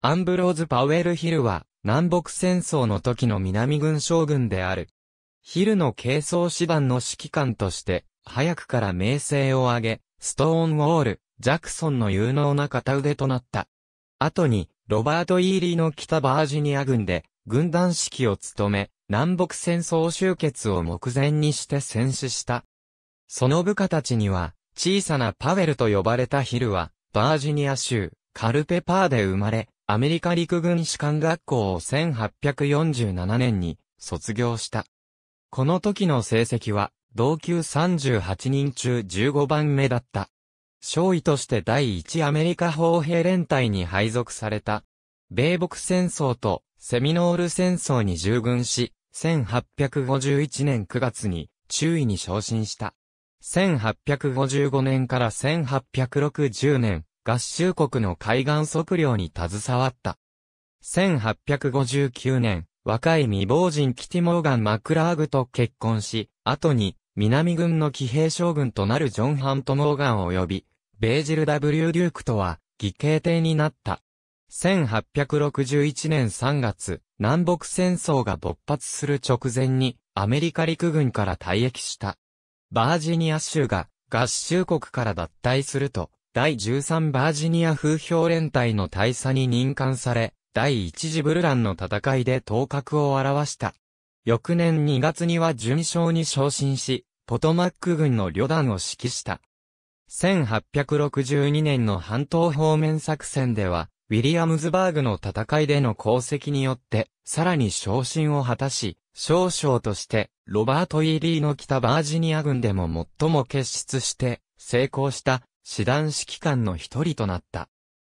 アンブローズ・パウエル・ヒルは、南北戦争の時の南軍将軍である。ヒルの軽装師団の指揮官として、早くから名声を上げ、ストーンウォール、ジャクソンの有能な片腕となった。後に、ロバート・イーリーの北バージニア軍で、軍団指揮を務め、南北戦争終結を目前にして戦死した。その部下たちには、小さなパウェルと呼ばれたヒルは、バージニア州、カルペパーで生まれ、アメリカ陸軍士官学校を1847年に卒業した。この時の成績は、同級38人中15番目だった。少尉として第1アメリカ砲兵連隊に配属された。米北戦争とセミノール戦争に従軍し、1851年9月に中尉に昇進した。1855年から1860年、合衆国の海岸測量に携わった。1859年、若い未亡人キティ・モーガン・マクラーグと結婚し、後に、南軍の騎兵将軍となるジョン・ハント・モーガンを呼び、ベージル・ W・ デュークとは、義兄弟になった。1861年3月、南北戦争が勃発する直前に、アメリカ陸軍から退役した。バージニア州が、合衆国から脱退すると、第13バージニア風評連隊の大佐に任官され、第1次ブルランの戦いで頭角を現した。翌年2月には準将に昇進し、ポトマック軍の旅団を指揮した。1862年の半島方面作戦では、ウィリアムズバーグの戦いでの功績によって、さらに昇進を果たし、少将として、ロバート・イーリーの北バージニア軍でも最も結出して、成功した師団指揮官の一人となった。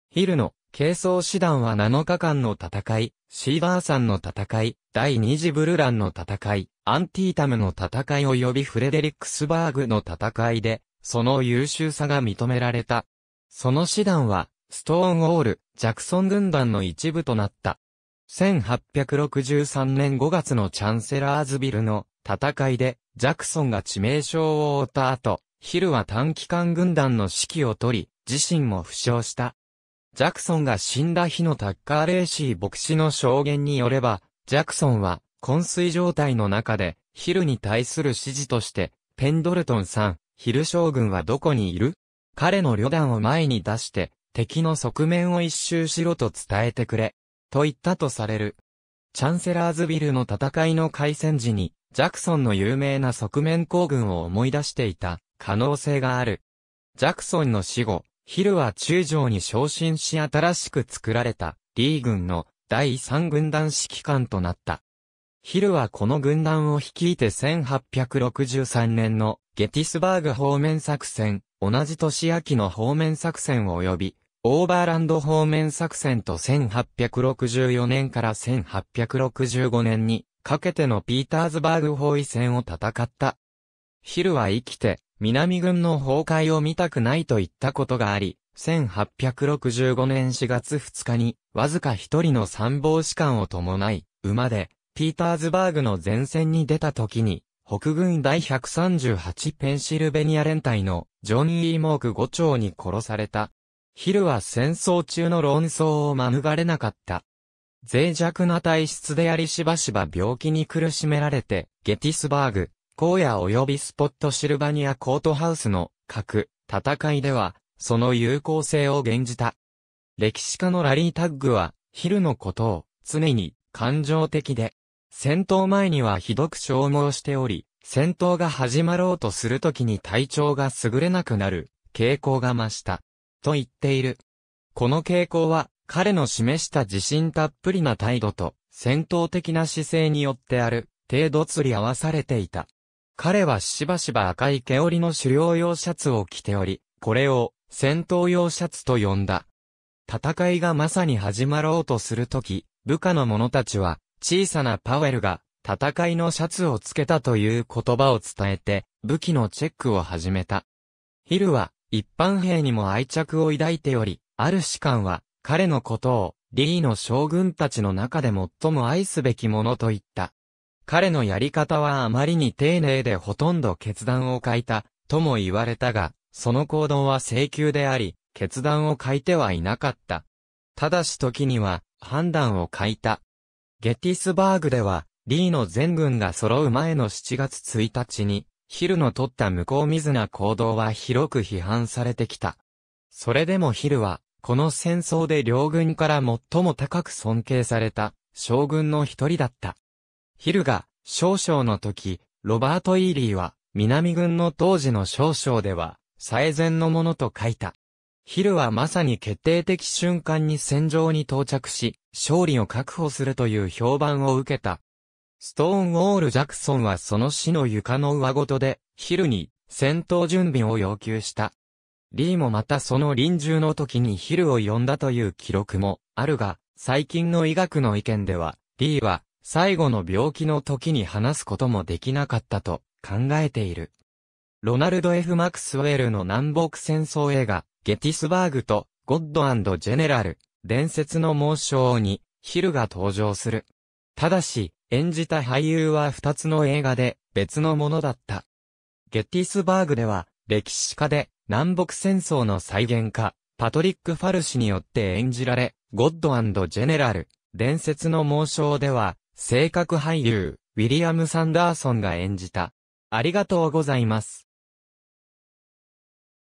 ヒルの、軽装師団は7日間の戦い、シーバーさんの戦い、第二次ブルランの戦い、アンティータムの戦い及びフレデリックスバーグの戦いで、その優秀さが認められた。その師団は、ストーンウォール、ジャクソン軍団の一部となった。1863年5月のチャンセラーズビルの戦いで、ジャクソンが致命傷を負った後、ヒルは短期間軍団の指揮を取り、自身も負傷した。ジャクソンが死んだ日のタッカー・レーシー牧師の証言によれば、ジャクソンは、昏睡状態の中で、ヒルに対する指示として、ペンドルトンさん、ヒル将軍はどこにいる彼の旅団を前に出して、敵の側面を一周しろと伝えてくれ。と言ったとされる。チャンセラーズビルの戦いの開戦時に、ジャクソンの有名な側面行軍を思い出していた、可能性がある。ジャクソンの死後、ヒルは中将に昇進し新しく作られた、リー軍の第3軍団指揮官となった。ヒルはこの軍団を率いて1863年のゲティスバーグ方面作戦、同じ年秋の方面作戦及び、オーバーランド方面作戦と1864年から1865年にかけてのピーターズバーグ包囲戦を戦った。ヒルは生きて南軍の崩壊を見たくないと言ったことがあり、1865年4月2日に、わずか一人の参謀士官を伴い、馬で、ピーターズバーグの前線に出た時に、北軍第138ペンシルベニア連隊のジョン・イー・モーク5丁に殺された。ヒルは戦争中の論争を免れなかった。脆弱な体質でありしばしば病気に苦しめられて、ゲティスバーグ、荒野及びスポットシルバニアコートハウスの核戦いでは、その有効性を現じた。歴史家のラリー・タッグは、ヒルのことを常に感情的で、戦闘前にはひどく消耗しており、戦闘が始まろうとするときに体調が優れなくなる傾向が増した。と言っている。この傾向は、彼の示した自信たっぷりな態度と、戦闘的な姿勢によってある、程度釣り合わされていた。彼はしばしば赤い毛織の狩猟用シャツを着ており、これを戦闘用シャツと呼んだ。戦いがまさに始まろうとするとき、部下の者たちは、小さなパウエルが、戦いのシャツをつけたという言葉を伝えて、武器のチェックを始めた。ヒルは、一般兵にも愛着を抱いており、ある士官は、彼のことを、リーの将軍たちの中で最も愛すべきものと言った。彼のやり方はあまりに丁寧でほとんど決断を書いた、とも言われたが、その行動は請求であり、決断を書いてはいなかった。ただし時には、判断を書いた。ゲティスバーグでは、リーの全軍が揃う前の7月1日に、ヒルの取った向こうずな行動は広く批判されてきた。それでもヒルは、この戦争で両軍から最も高く尊敬された、将軍の一人だった。ヒルが少将の時、ロバート・イーリーは、南軍の当時の少将では、最善のものと書いた。ヒルはまさに決定的瞬間に戦場に到着し、勝利を確保するという評判を受けた。ストーンウォール・ジャクソンはその死の床の上ごとで、ヒルに戦闘準備を要求した。リーもまたその臨終の時にヒルを呼んだという記録もあるが、最近の医学の意見では、リーは最後の病気の時に話すこともできなかったと考えている。ロナルド・ F・ マクスウェルの南北戦争映画、ゲティスバーグと、ゴッドジェネラル、伝説の猛将に、ヒルが登場する。ただし、演じた俳優は二つの映画で別のものだった。ゲティスバーグでは、歴史家で南北戦争の再現家、パトリック・ファル氏によって演じられ、ゴッドジェネラル、伝説の猛将では、性格俳優、ウィリアム・サンダーソンが演じた。ありがとうございます。